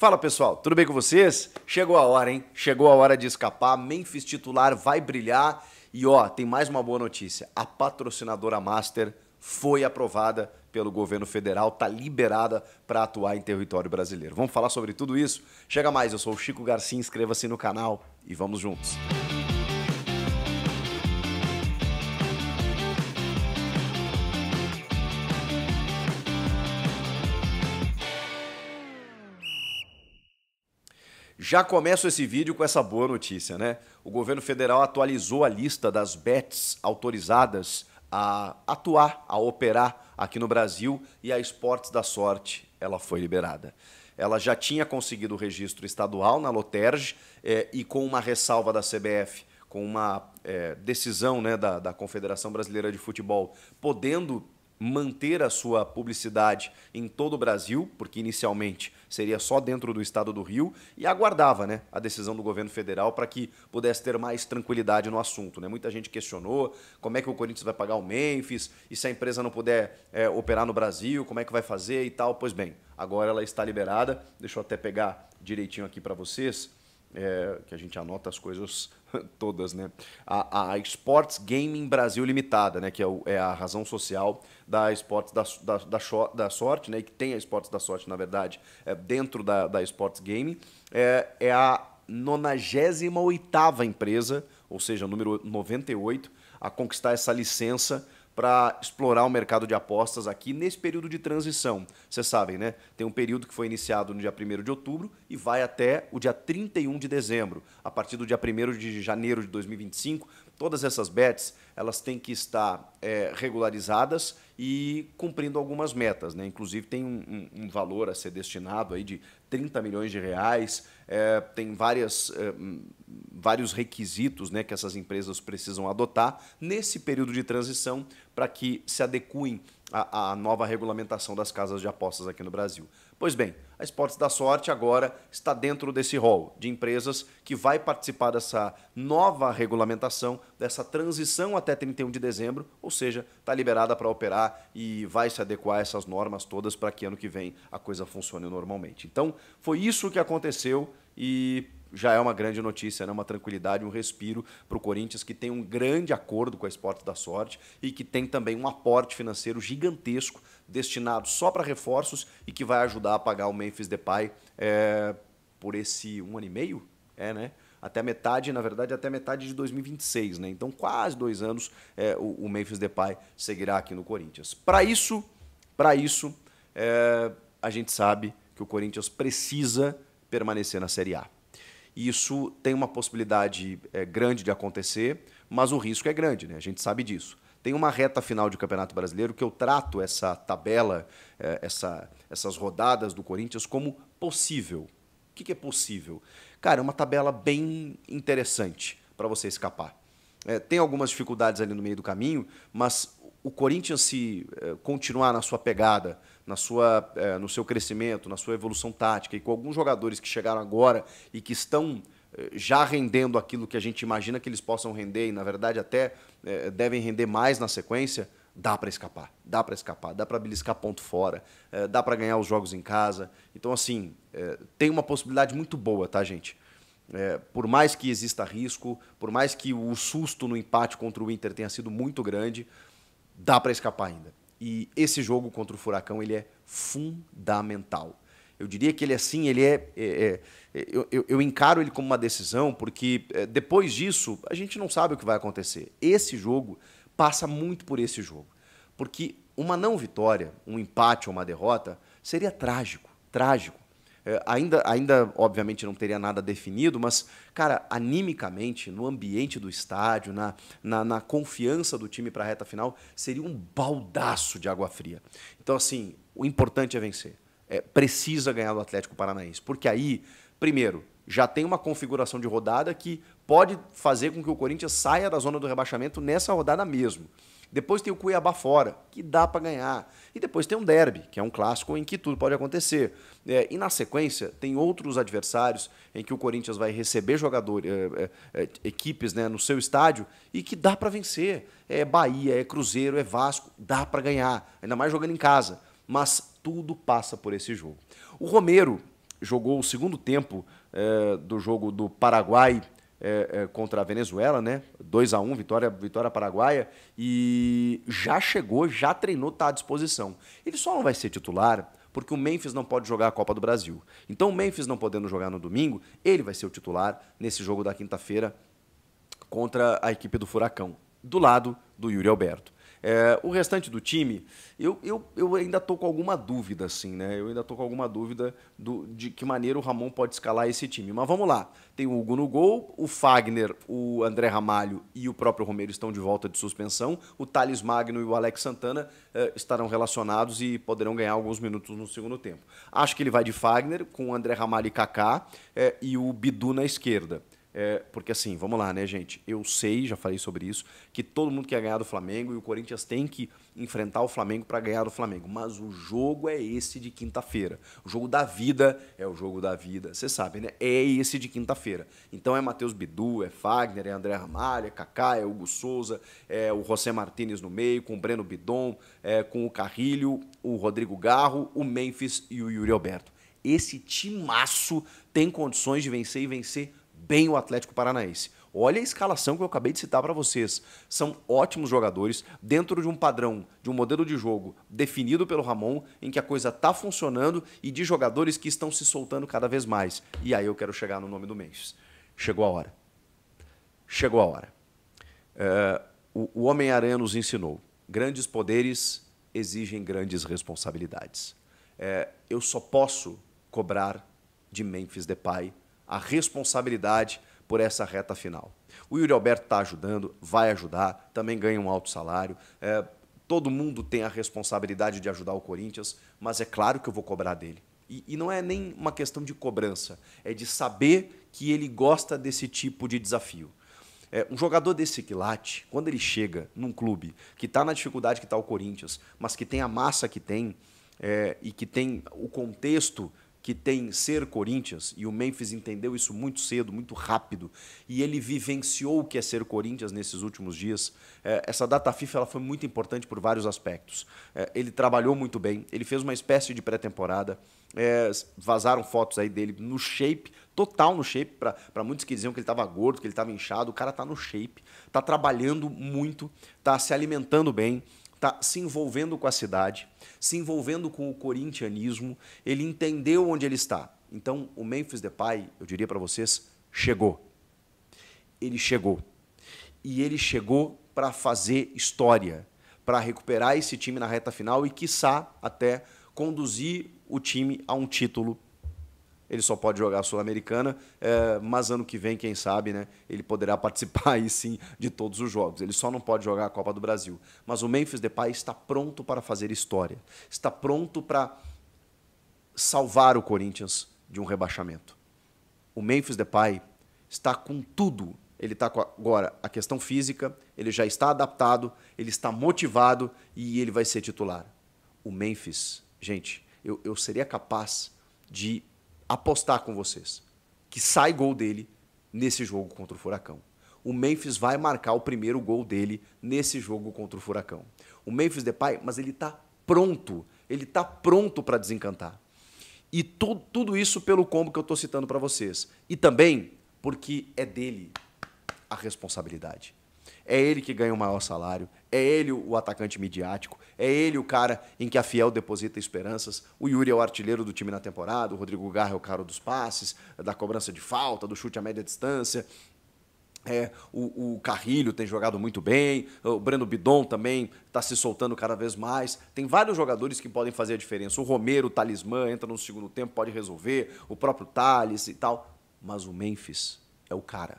Fala pessoal, tudo bem com vocês? Chegou a hora, hein? Chegou a hora de escapar. Memphis titular vai brilhar. E ó, tem mais uma boa notícia: a patrocinadora Master foi aprovada pelo governo federal, tá liberada para atuar em território brasileiro. Vamos falar sobre tudo isso? Chega mais, eu sou o Chico Garcia, inscreva-se no canal e vamos juntos. Já começo esse vídeo com essa boa notícia, né? O governo federal atualizou a lista das bets autorizadas a atuar, a operar aqui no Brasil e a Esportes da Sorte, ela foi liberada. Ela já tinha conseguido o registro estadual na Loterj é, e com uma ressalva da CBF, com uma é, decisão né, da, da Confederação Brasileira de Futebol, podendo manter a sua publicidade em todo o Brasil, porque inicialmente seria só dentro do estado do Rio, e aguardava né, a decisão do governo federal para que pudesse ter mais tranquilidade no assunto. Né? Muita gente questionou como é que o Corinthians vai pagar o Memphis, e se a empresa não puder é, operar no Brasil, como é que vai fazer e tal. Pois bem, agora ela está liberada. Deixa eu até pegar direitinho aqui para vocês é, que a gente anota as coisas todas, né? A, a Sports Gaming Brasil Limitada, né? Que é, o, é a razão social da Sports da, da, da, da, Sorte, né? Que tem a Sports da Sorte, na verdade, é, dentro da, da Sports Gaming. É, é a 98 empresa, ou seja, número 98, a conquistar essa licença para explorar o mercado de apostas aqui nesse período de transição. Vocês sabem, né? Tem um período que foi iniciado no dia 1 de outubro e vai até o dia 31 de dezembro. A partir do dia 1 de janeiro de 2025, todas essas bets elas têm que estar é, regularizadas e cumprindo algumas metas. Né? Inclusive, tem um, um, um, valor a ser destinado aí de 30 milhões de reais, é, tem várias, é, hum, vários requisitos né, que essas empresas precisam adotar nesse período de transição para que se adequem à, à nova regulamentação das casas de apostas aqui no Brasil. Pois bem, a Esportes da Sorte agora está dentro desse rol de empresas que vai participar dessa nova regulamentação, dessa transição até até 31 de dezembro, ou seja, está liberada para operar e vai se adequar a essas normas todas para que ano que vem a coisa funcione normalmente. Então, foi isso que aconteceu e já é uma grande notícia, né? uma tranquilidade, um respiro para o Corinthians, que tem um grande acordo com a Esporte da Sorte e que tem também um aporte financeiro gigantesco destinado só para reforços e que vai ajudar a pagar o Memphis Depay é, por esse um ano e meio, é, né? Até metade, na verdade, até metade de 2026, né? Então, quase dois anos é, o, o Memphis Depay seguirá aqui no Corinthians. Para isso, para isso, é, a gente sabe que o Corinthians precisa permanecer na Série A. Isso tem uma possibilidade é, grande de acontecer, mas o risco é grande, né? A gente sabe disso. Tem uma reta final de Campeonato Brasileiro que eu trato essa tabela, é, essa, essas rodadas do Corinthians como possível. O que, que é possível? Cara, é uma tabela bem interessante para você escapar. É, tem algumas dificuldades ali no meio do caminho, mas o Corinthians se é, continuar na sua pegada, na sua, é, no seu crescimento, na sua evolução tática e com alguns jogadores que chegaram agora e que estão é, já rendendo aquilo que a gente imagina que eles possam render e na verdade até é, devem render mais na sequência, dá para escapar, dá para escapar, dá para beliscar ponto fora, é, dá para ganhar os jogos em casa. Então, assim, é, tem uma possibilidade muito boa, tá, gente? É, por mais que exista risco, por mais que o susto no empate contra o Inter tenha sido muito grande, dá para escapar ainda. E esse jogo contra o Furacão ele é fundamental. Eu diria que ele é ele é. é, é, é eu, eu, encaro ele como uma decisão, porque depois disso a gente não sabe o que vai acontecer. Esse jogo passa muito por esse jogo. Porque uma não vitória, um empate ou uma derrota, seria trágico, trágico. É, ainda, ainda, obviamente, não teria nada definido, mas, cara, animicamente, no ambiente do estádio, na, na, na confiança do time para a reta final, seria um baldaço de água fria. Então, assim, o importante é vencer. É, precisa ganhar do Atlético Paranaense, porque aí, primeiro, já tem uma configuração de rodada que pode fazer com que o Corinthians saia da zona do rebaixamento nessa rodada mesmo. Depois tem o Cuiabá fora, que dá para ganhar. E depois tem um derby, que é um clássico em que tudo pode acontecer. É, e na sequência, tem outros adversários em que o Corinthians vai receber jogadores, é, é, é, equipes né, no seu estádio e que dá para vencer. É Bahia, é Cruzeiro, é Vasco, dá para ganhar, ainda mais jogando em casa. Mas tudo passa por esse jogo. O Romero jogou o segundo tempo é, do jogo do Paraguai é, é, contra a Venezuela, né? 2 a 1 vitória, vitória paraguaia. E já chegou, já treinou, está à disposição. Ele só não vai ser titular porque o Memphis não pode jogar a Copa do Brasil. Então, o Memphis não podendo jogar no domingo, ele vai ser o titular nesse jogo da quinta-feira contra a equipe do Furacão, do lado do Yuri Alberto. É, o restante do time, eu, eu, eu ainda estou com alguma dúvida, assim, né? Eu ainda estou com alguma dúvida do, de que maneira o Ramon pode escalar esse time. Mas vamos lá. Tem o Hugo no gol, o Fagner, o André Ramalho e o próprio Romero estão de volta de suspensão. O Thales Magno e o Alex Santana é, estarão relacionados e poderão ganhar alguns minutos no segundo tempo. Acho que ele vai de Fagner, com o André Ramalho e Kaká é, e o Bidu na esquerda. É, porque assim, vamos lá, né, gente? Eu sei, já falei sobre isso, que todo mundo quer ganhar do Flamengo e o Corinthians tem que enfrentar o Flamengo para ganhar do Flamengo. Mas o jogo é esse de quinta-feira. O jogo da vida é o jogo da vida. Você sabe, né? É esse de quinta-feira. Então é Matheus Bidu, é Fagner, é André Ramalho, é Kaká, é Hugo Souza, é o José Martinez no meio, com o Breno Bidon, é, com o Carrilho, o Rodrigo Garro, o Memphis e o Yuri Alberto. Esse timaço tem condições de vencer e vencer bem o Atlético Paranaense. Olha a escalação que eu acabei de citar para vocês. São ótimos jogadores dentro de um padrão, de um modelo de jogo definido pelo Ramon, em que a coisa está funcionando e de jogadores que estão se soltando cada vez mais. E aí eu quero chegar no nome do Memphis. Chegou a hora. Chegou a hora. É, o, o Homem-Aranha nos ensinou: grandes poderes exigem grandes responsabilidades. É, eu só posso cobrar de Memphis Depay a responsabilidade por essa reta final. O Yuri Alberto está ajudando, vai ajudar, também ganha um alto salário. É, todo mundo tem a responsabilidade de ajudar o Corinthians, mas é claro que eu vou cobrar dele. E, e não é nem uma questão de cobrança, é de saber que ele gosta desse tipo de desafio. É, um jogador desse quilate, quando ele chega num clube que está na dificuldade que está o Corinthians, mas que tem a massa que tem é, e que tem o contexto que tem ser Corinthians, e o Memphis entendeu isso muito cedo, muito rápido, e ele vivenciou o que é ser Corinthians nesses últimos dias. É, essa data FIFA ela foi muito importante por vários aspectos. É, ele trabalhou muito bem, ele fez uma espécie de pré-temporada, é, vazaram fotos aí dele no shape, total no shape, para muitos que diziam que ele estava gordo, que ele estava inchado, o cara está no shape, está trabalhando muito, está se alimentando bem, está se envolvendo com a cidade, se envolvendo com o corintianismo, ele entendeu onde ele está. Então, o Memphis Depay, eu diria para vocês, chegou. Ele chegou. E ele chegou para fazer história, para recuperar esse time na reta final e, quiçá, até conduzir o time a um título ele só pode jogar a Sul-Americana, é, mas ano que vem, quem sabe, né, ele poderá participar aí sim de todos os jogos. Ele só não pode jogar a Copa do Brasil. Mas o Memphis Depay está pronto para fazer história, está pronto para salvar o Corinthians de um rebaixamento. O Memphis Depay está com tudo. Ele está com agora a questão física, ele já está adaptado, ele está motivado e ele vai ser titular. O Memphis, gente, eu, eu seria capaz de apostar com vocês que sai gol dele nesse jogo contra o Furacão. O Memphis vai marcar o primeiro gol dele nesse jogo contra o Furacão. O Memphis Depay, mas ele está pronto, ele está pronto para desencantar. E tu, tudo isso pelo combo que eu estou citando para vocês. E também porque é dele a responsabilidade. É ele que ganha o maior salário, é ele o atacante midiático, é ele o cara em que a Fiel deposita esperanças. O Yuri é o artilheiro do time na temporada, o Rodrigo Garra é o cara dos passes, da cobrança de falta, do chute à média distância. É, o, o, Carrilho tem jogado muito bem, o Breno Bidon também está se soltando cada vez mais. Tem vários jogadores que podem fazer a diferença. O Romero, o Talismã, entra no segundo tempo, pode resolver, o próprio Thales e tal. Mas o Memphis é o cara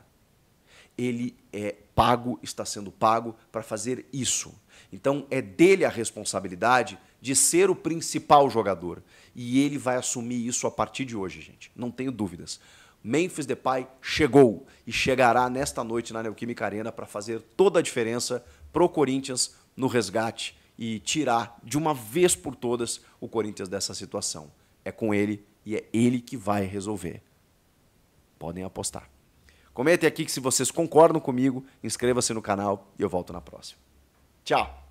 ele é pago, está sendo pago para fazer isso. Então é dele a responsabilidade de ser o principal jogador. E ele vai assumir isso a partir de hoje, gente. Não tenho dúvidas. Memphis Depay chegou e chegará nesta noite na Neoquímica Arena para fazer toda a diferença pro Corinthians no resgate e tirar de uma vez por todas o Corinthians dessa situação. É com ele e é ele que vai resolver. Podem apostar. Comentem aqui que se vocês concordam comigo, inscreva-se no canal e eu volto na próxima. Tchau!